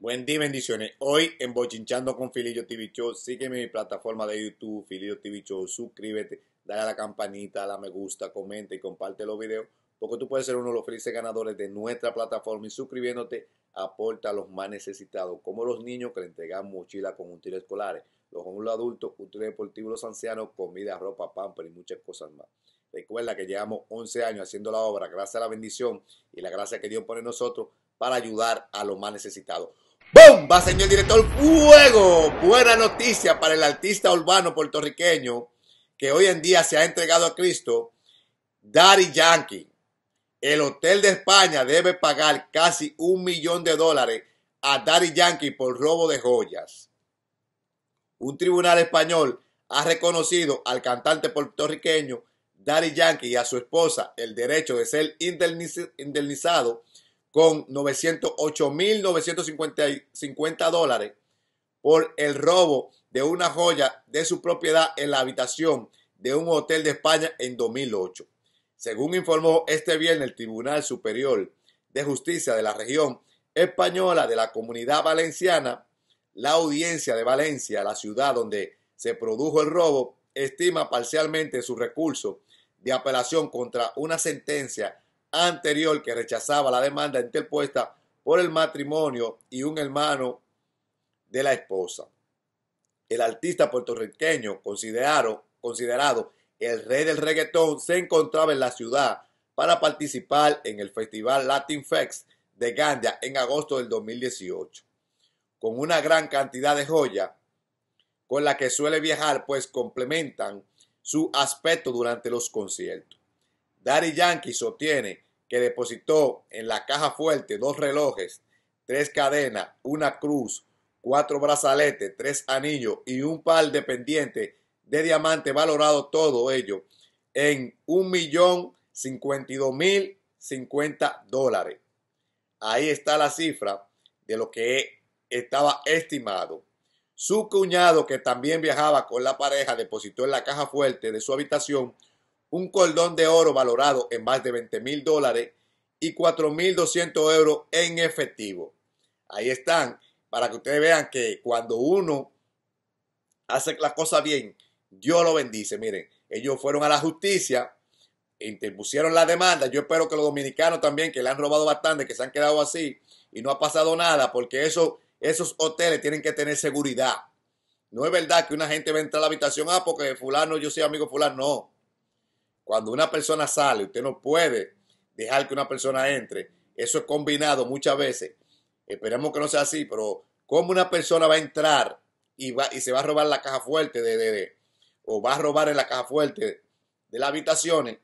Buen día, bendiciones. Hoy en Bochinchando con Filillo TV Show, sígueme en mi plataforma de YouTube, Filillo TV Show, suscríbete, dale a la campanita, dale me gusta, comenta y comparte los videos, porque tú puedes ser uno de los felices ganadores de nuestra plataforma y suscribiéndote aporta a los más necesitados, como los niños que le entregan mochila con útiles escolares, los hombres adultos, útiles deportivos, los ancianos, comida, ropa, pamper y muchas cosas más. Recuerda que llevamos 11 años haciendo la obra gracias a la bendición y la gracia que Dios pone en nosotros para ayudar a los más necesitados. ¡Bomba, señor director! ¡Fuego! Buena noticia para el artista urbano puertorriqueño que hoy en día se ha entregado a Cristo, Daddy Yankee. El Hotel de España debe pagar casi un millón de dólares a Daddy Yankee por robo de joyas. Un tribunal español ha reconocido al cantante puertorriqueño Daddy Yankee y a su esposa el derecho de ser indemnizado con 908.950 dólares por el robo de una joya de su propiedad en la habitación de un hotel de España en 2008. Según informó este viernes el Tribunal Superior de Justicia de la región española de la Comunidad Valenciana, la audiencia de Valencia, la ciudad donde se produjo el robo, estima parcialmente su recurso de apelación contra una sentencia anterior que rechazaba la demanda interpuesta por el matrimonio y un hermano de la esposa. El artista puertorriqueño considerado, considerado el rey del reggaetón se encontraba en la ciudad para participar en el Festival Latin Fest de Gandia en agosto del 2018, con una gran cantidad de joyas con la que suele viajar, pues complementan su aspecto durante los conciertos. Daddy Yankee sostiene que depositó en la caja fuerte dos relojes, tres cadenas, una cruz, cuatro brazaletes, tres anillos y un par de pendientes de diamante valorado todo ello en un millón cincuenta y dos mil cincuenta dólares. Ahí está la cifra de lo que estaba estimado. Su cuñado, que también viajaba con la pareja, depositó en la caja fuerte de su habitación un cordón de oro valorado en más de 20 mil dólares y 4.200 euros en efectivo. Ahí están, para que ustedes vean que cuando uno hace las cosas bien, Dios lo bendice. Miren, ellos fueron a la justicia, interpusieron la demanda. Yo espero que los dominicanos también, que le han robado bastante, que se han quedado así y no ha pasado nada, porque eso, esos hoteles tienen que tener seguridad. No es verdad que una gente va a entrar a la habitación, ah, porque fulano, yo soy amigo fulano, no. Cuando una persona sale, usted no puede dejar que una persona entre. Eso es combinado muchas veces. Esperemos que no sea así, pero ¿cómo una persona va a entrar y, va, y se va a robar la caja fuerte de, de, o va a robar en la caja fuerte de las habitaciones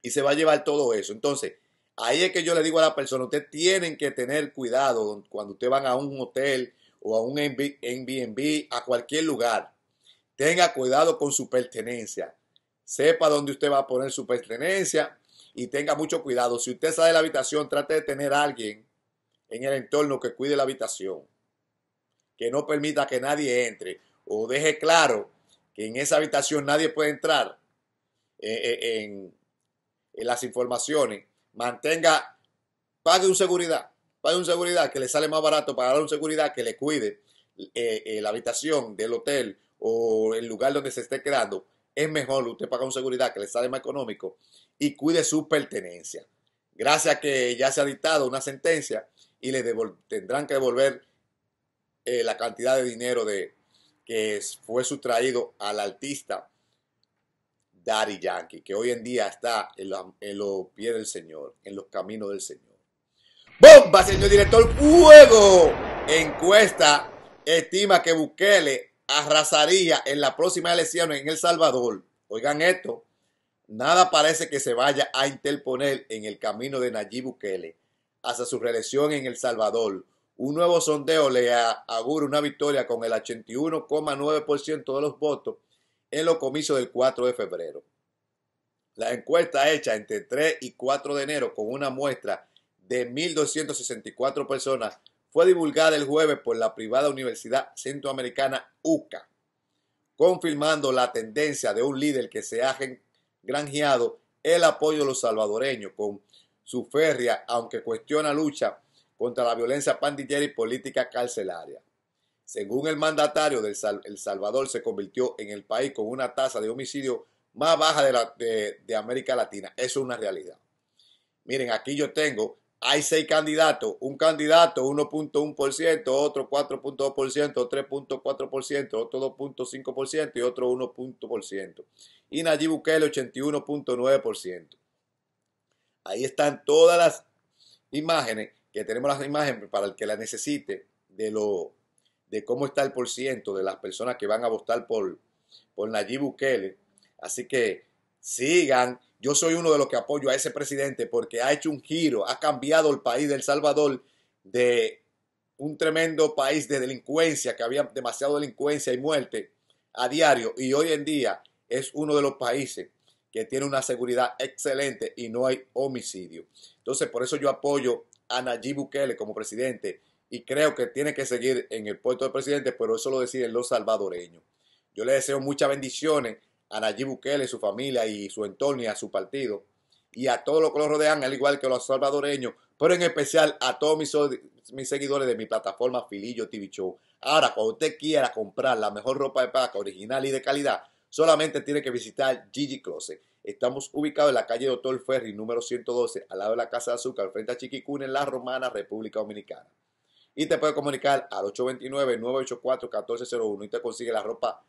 y se va a llevar todo eso? Entonces, ahí es que yo le digo a la persona, usted tienen que tener cuidado cuando usted van a un hotel o a un Airbnb, a cualquier lugar. Tenga cuidado con su pertenencia sepa dónde usted va a poner su pertenencia y tenga mucho cuidado. Si usted sale de la habitación, trate de tener a alguien en el entorno que cuide la habitación, que no permita que nadie entre o deje claro que en esa habitación nadie puede entrar eh, eh, en, las informaciones. Mantenga, pague un seguridad, pague un seguridad que le sale más barato, pagar un seguridad que le cuide eh, la habitación del hotel o el lugar donde se esté quedando es mejor usted paga un seguridad que le sale más económico y cuide su pertenencia. Gracias a que ya se ha dictado una sentencia y le tendrán que devolver eh, la cantidad de dinero de, que fue sustraído al artista Daddy Yankee, que hoy en día está en, en los pies del Señor, en los caminos del Señor. ¡Bomba, señor director! ¡Fuego! Encuesta estima que Bukele arrasaría en la próxima elección en El Salvador. Oigan esto, nada parece que se vaya a interponer en el camino de Nayib Bukele hacia su reelección en El Salvador. Un nuevo sondeo le augura una victoria con el 81,9% de los votos en los comicios del 4 de febrero. La encuesta hecha entre 3 y 4 de enero con una muestra de 1.264 personas fue divulgada el jueves por la privada Universidad Centroamericana UCA, confirmando la tendencia de un líder que se ha granjeado el apoyo de los salvadoreños con su férrea, aunque cuestiona lucha contra la violencia pandillera y política carcelaria. Según el mandatario del El Salvador, se convirtió en el país con una tasa de homicidio más baja de, de América Latina. Eso es una realidad. Miren, aquí yo tengo hay seis candidatos, un candidato 1.1%, otro 4.2%, 3.4%, otro 2.5% y otro 1%. Y Nayib Bukele 81.9%. Ahí están todas las imágenes, que tenemos las imágenes para el que las necesite, de lo de cómo está el ciento de las personas que van a votar por, por Nayib Bukele. Así que sigan yo soy uno de los que apoyo a ese presidente porque ha hecho un giro, ha cambiado el país del El Salvador de un tremendo país de delincuencia, que había demasiado delincuencia y muerte a diario. Y hoy en día es uno de los países que tiene una seguridad excelente y no hay homicidio. Entonces, por eso yo apoyo a Nayib Bukele como presidente y creo que tiene que seguir en el puesto de presidente, pero eso lo deciden los salvadoreños. Yo le deseo muchas bendiciones a Nayib Bukele, su familia y su entorno y a su partido y a todos los que lo rodean, al igual que los salvadoreños, pero en especial a todos mis, seguidores de mi plataforma Filillo TV Show. Ahora, cuando usted quiera comprar la mejor ropa de paca original y de calidad, solamente tiene que visitar Gigi Closet. Estamos ubicados en la calle Doctor Ferry, número 112, al lado de la Casa de Azúcar, frente a Chiquicún, en La Romana, República Dominicana. Y te puede comunicar al 829-984-1401 y te consigue la ropa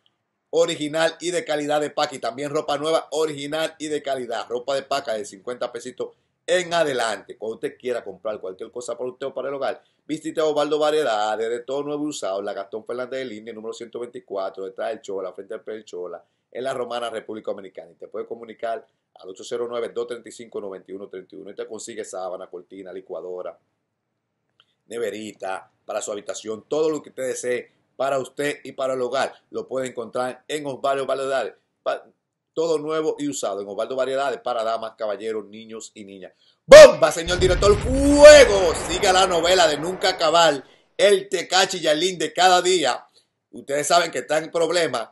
original y de calidad de paca. Y también ropa nueva, original y de calidad. Ropa de paca de 50 pesitos en adelante. Cuando usted quiera comprar cualquier cosa para usted o para el hogar, visite a Ovaldo Variedades de todo nuevo usado. La Gastón Fernández de Línea, número 124, detrás del Chola, frente al Pel Chola, en la Romana República Dominicana. Y te puede comunicar al 809-235-9131 y te consigue sábana, cortina, licuadora, neverita para su habitación, todo lo que usted desee para usted y para el hogar. Lo puede encontrar en Osvaldo Variedades. todo nuevo y usado en Osvaldo Variedades para damas, caballeros, niños y niñas. ¡Bomba, señor director! ¡Fuego! Siga la novela de Nunca Acabar. El Tecachi y Yalín de cada día. Ustedes saben que están en problemas.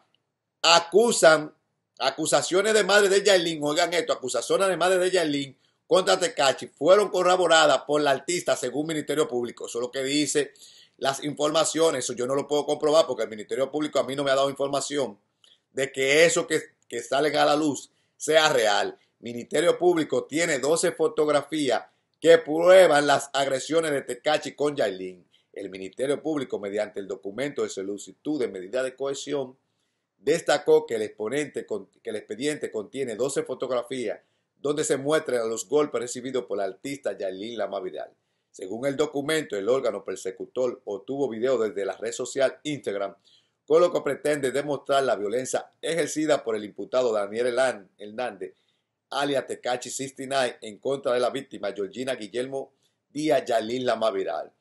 Acusan acusaciones de madre de Yalín, oigan esto, acusaciones de madre de Yalín contra Tecachi fueron corroboradas por la artista según Ministerio Público. Eso es que dice las informaciones, eso yo no lo puedo comprobar porque el Ministerio Público a mí no me ha dado información de que eso que, que sale a la luz sea real. Ministerio Público tiene 12 fotografías que prueban las agresiones de Tecachi con Yailin. El Ministerio Público, mediante el documento de solicitud de medida de cohesión, destacó que el, que el expediente contiene 12 fotografías donde se muestran los golpes recibidos por la artista Yailin Lama Vidal. Según el documento, el órgano persecutor obtuvo video desde la red social Instagram, con lo que pretende demostrar la violencia ejercida por el imputado Daniel Hernández, alias Tecachi 69, en contra de la víctima Georgina Guillermo Díaz Yalín Lama Viral.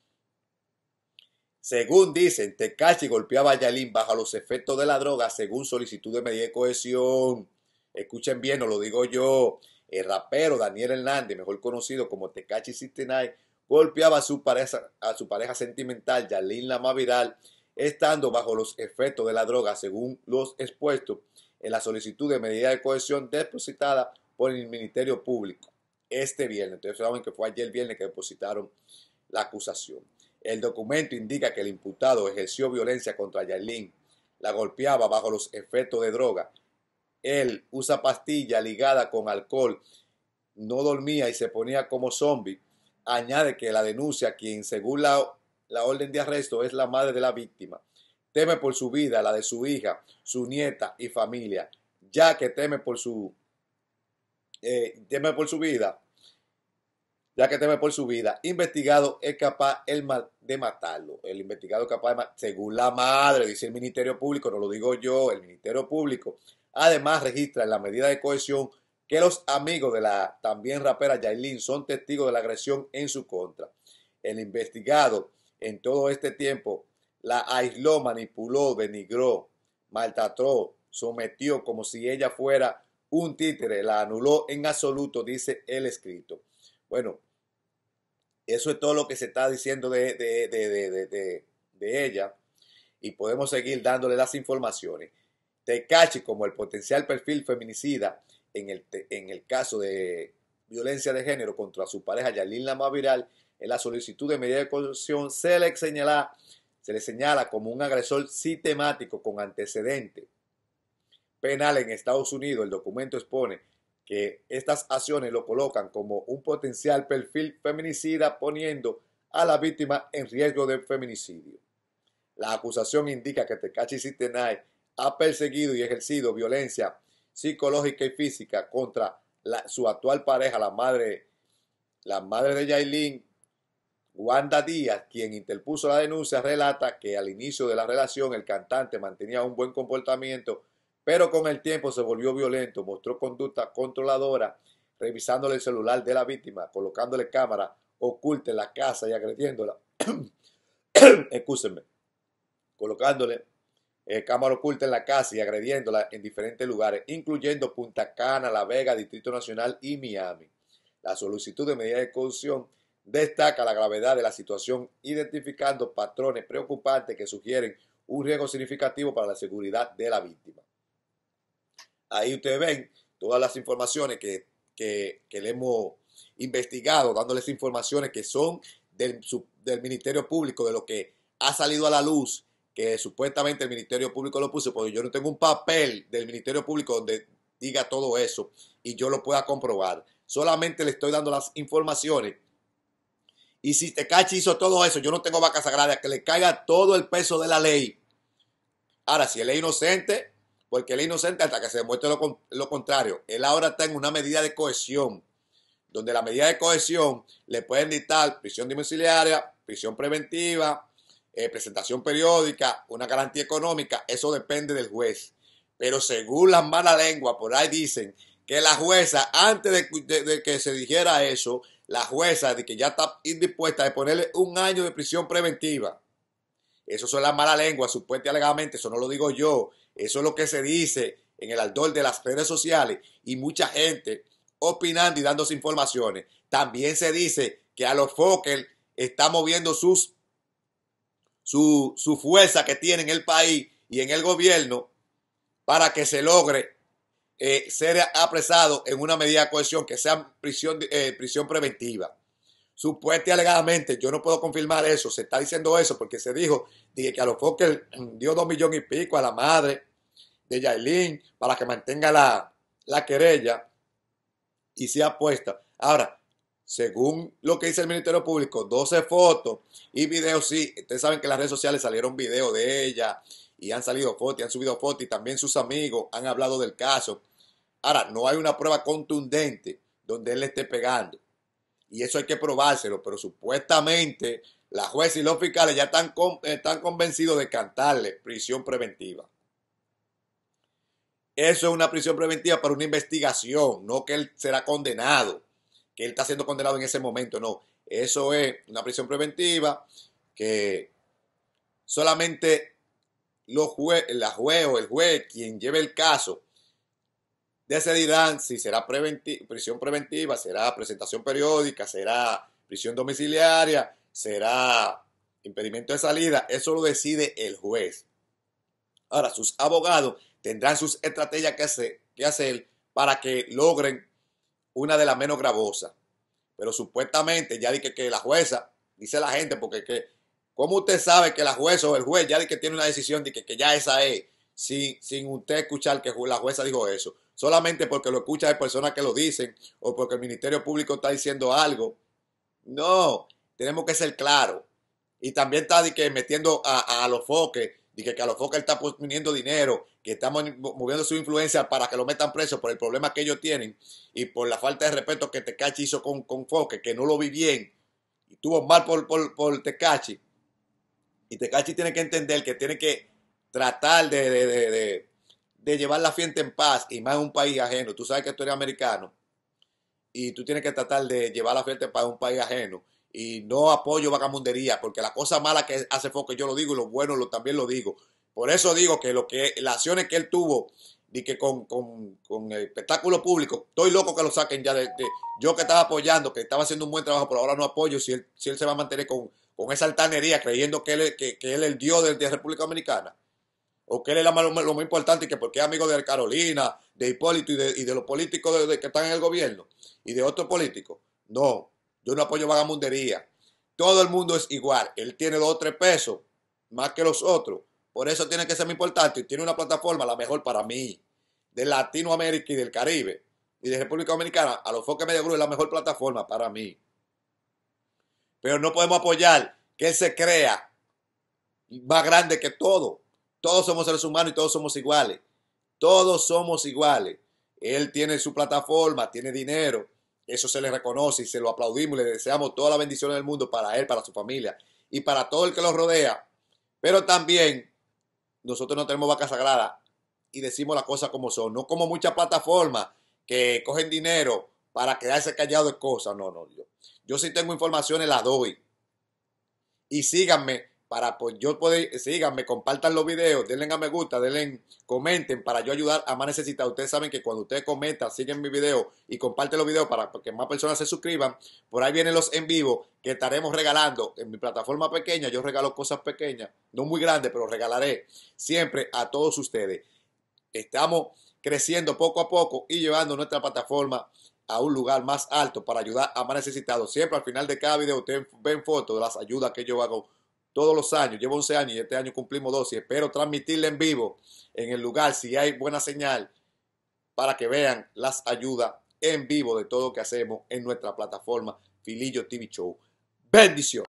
Según dicen, Tecachi golpeaba a Yalín bajo los efectos de la droga según solicitud de medida de cohesión. Escuchen bien, no lo digo yo. El rapero Daniel Hernández, mejor conocido como Tecachi 69, golpeaba a su pareja, a su pareja sentimental, Yalin Lama estando bajo los efectos de la droga, según los expuestos en la solicitud de medida de cohesión depositada por el Ministerio Público este viernes. Entonces saben que fue ayer viernes que depositaron la acusación. El documento indica que el imputado ejerció violencia contra Yalín, la golpeaba bajo los efectos de droga. Él usa pastilla ligada con alcohol, no dormía y se ponía como zombie añade que la denuncia, quien según la, la orden de arresto es la madre de la víctima, teme por su vida, la de su hija, su nieta y familia, ya que teme por su, eh, teme por su vida, ya que teme por su vida, investigado es capaz el de matarlo. El investigado es capaz de según la madre, dice el Ministerio Público, no lo digo yo, el Ministerio Público. Además, registra en la medida de cohesión que los amigos de la también rapera Yailin son testigos de la agresión en su contra. El investigado en todo este tiempo la aisló, manipuló, denigró, maltrató, sometió como si ella fuera un títere, la anuló en absoluto, dice el escrito. Bueno, eso es todo lo que se está diciendo de, de, de, de ella y podemos seguir dándole las informaciones. Tecachi, como el potencial perfil feminicida, en el, caso de violencia de género contra su pareja Yalín Maviral, en la solicitud de medida de coerción se le, señala, se le señala como un agresor sistemático con antecedente penal en Estados Unidos. El documento expone que estas acciones lo colocan como un potencial perfil feminicida poniendo a la víctima en riesgo de feminicidio. La acusación indica que tecachi Sitenay ha perseguido y ejercido violencia psicológica y física contra su actual pareja, la madre, la madre de Yailin, Wanda Díaz, quien interpuso la denuncia, relata que al inicio de la relación el cantante mantenía un buen comportamiento, pero con el tiempo se volvió violento, mostró conducta controladora, revisándole el celular de la víctima, colocándole cámara oculta en la casa y agrediéndola. escúsenme colocándole eh, cámara oculta en la casa y agrediéndola en diferentes lugares, incluyendo Punta Cana, La Vega, Distrito Nacional y Miami. La solicitud de medida de coerción destaca la gravedad de la situación, identificando patrones preocupantes que sugieren un riesgo significativo para la seguridad de la víctima. Ahí ustedes ven todas las informaciones que, le hemos investigado, dándoles informaciones que son del, del Ministerio Público, de lo que ha salido a la luz que supuestamente el Ministerio Público lo puso, porque yo no tengo un papel del Ministerio Público donde diga todo eso y yo lo pueda comprobar. Solamente le estoy dando las informaciones. Y si te hizo todo eso, yo no tengo vacas sagrada, que le caiga todo el peso de la ley. Ahora, si él es inocente, porque él es inocente hasta que se demuestre lo, lo contrario. Él ahora está en una medida de cohesión, donde la medida de cohesión le pueden dictar prisión domiciliaria, prisión preventiva, eh, presentación periódica, una garantía económica, eso depende del juez. Pero según las malas lenguas, por ahí dicen que la jueza, antes de, que se dijera eso, la jueza de que ya está indispuesta de ponerle un año de prisión preventiva. Eso son las malas lenguas, supuestamente alegadamente, eso no lo digo yo, eso es lo que se dice en el aldol de las redes sociales y mucha gente opinando y dándose informaciones. También se dice que a los Fokker está moviendo sus su, su fuerza que tiene en el país y en el gobierno para que se logre eh, ser apresado en una medida de cohesión que sea prisión, eh, prisión preventiva. Supuestamente alegadamente, yo no puedo confirmar eso, se está diciendo eso porque se dijo dije, que a los Fokker dio dos millones y pico a la madre de Yailin para que mantenga la, la querella y sea puesta. Ahora, según lo que dice el Ministerio Público, 12 fotos y videos. Sí, ustedes saben que en las redes sociales salieron videos de ella y han salido fotos han subido fotos y también sus amigos han hablado del caso. Ahora, no hay una prueba contundente donde él le esté pegando. Y eso hay que probárselo, pero supuestamente la jueza y los fiscales ya están, están convencidos de cantarle prisión preventiva. Eso es una prisión preventiva para una investigación, no que él será condenado que él está siendo condenado en ese momento, no. Eso es una prisión preventiva que solamente los la juez o el juez, quien lleve el caso, de decidirán si será prisión preventiva, será presentación periódica, será prisión domiciliaria, será impedimento de salida. Eso lo decide el juez. Ahora, sus abogados tendrán sus estrategias que, hacer para que logren una de las menos gravosas. Pero supuestamente ya dije que, la jueza, dice la gente, porque que, ¿cómo usted sabe que la jueza o el juez ya dije que tiene una decisión de que, que ya esa es? Sin, sin, usted escuchar que la jueza dijo eso. Solamente porque lo escucha de personas que lo dicen o porque el Ministerio Público está diciendo algo. No, tenemos que ser claros. Y también está que metiendo a, a, a los foques y que a los está poniendo dinero, que estamos moviendo su influencia para que lo metan preso por el problema que ellos tienen y por la falta de respeto que Tecachi hizo con, con Foque, que no lo vi bien y tuvo mal por, por, Tecachi. Y Tecachi tiene que entender que tiene que tratar de, llevar la gente en paz y más en un país ajeno. Tú sabes que tú eres americano y tú tienes que tratar de llevar la gente en paz en un país ajeno y no apoyo vagamundería, porque la cosa mala que hace Fox, yo lo digo, y lo bueno también lo digo. Por eso digo que, lo que las acciones que él tuvo y que con, con, el espectáculo público, estoy loco que lo saquen ya de, yo que estaba apoyando, que estaba haciendo un buen trabajo, pero ahora no apoyo si él, si él se va a mantener con, esa altanería, creyendo que él, que, él es el dios de, la República Dominicana, o que él es lo, lo, más importante y que porque es amigo de Carolina, de Hipólito y de, y de los políticos que están en el gobierno y de otros políticos. No, yo no apoyo vagamundería. Todo el mundo es igual. Él tiene dos o tres pesos más que los otros. Por eso tiene que ser muy importante y tiene una plataforma la mejor para mí, de Latinoamérica y del Caribe y de República Dominicana. A los Foques Media es la mejor plataforma para mí. Pero no podemos apoyar que él se crea más grande que todo. Todos somos seres humanos y todos somos iguales. Todos somos iguales. Él tiene su plataforma, tiene dinero, eso se le reconoce y se lo aplaudimos le deseamos toda la bendición del mundo para él, para su familia y para todo el que los rodea. Pero también nosotros no tenemos vaca sagrada y decimos las cosas como son, no como muchas plataformas que cogen dinero para quedarse callado de cosas. No, no, yo, yo sí tengo informaciones, las doy. Y síganme para pues, yo poder, síganme, compartan los videos, denle a me gusta, denle, comenten para yo ayudar a más necesitados. Ustedes saben que cuando ustedes comentan, siguen mi video y comparten los videos para que más personas se suscriban. Por ahí vienen los en vivo que estaremos regalando en mi plataforma pequeña. Yo regalo cosas pequeñas, no muy grandes, pero regalaré siempre a todos ustedes. Estamos creciendo poco a poco y llevando nuestra plataforma a un lugar más alto para ayudar a más necesitados. Siempre al final de cada video ustedes ven fotos de las ayudas que yo hago todos los años. Llevo 11 años y este año cumplimos 12. Espero transmitirle en vivo en el lugar si hay buena señal para que vean las ayudas en vivo de todo lo que hacemos en nuestra plataforma Filillo TV Show. Bendición.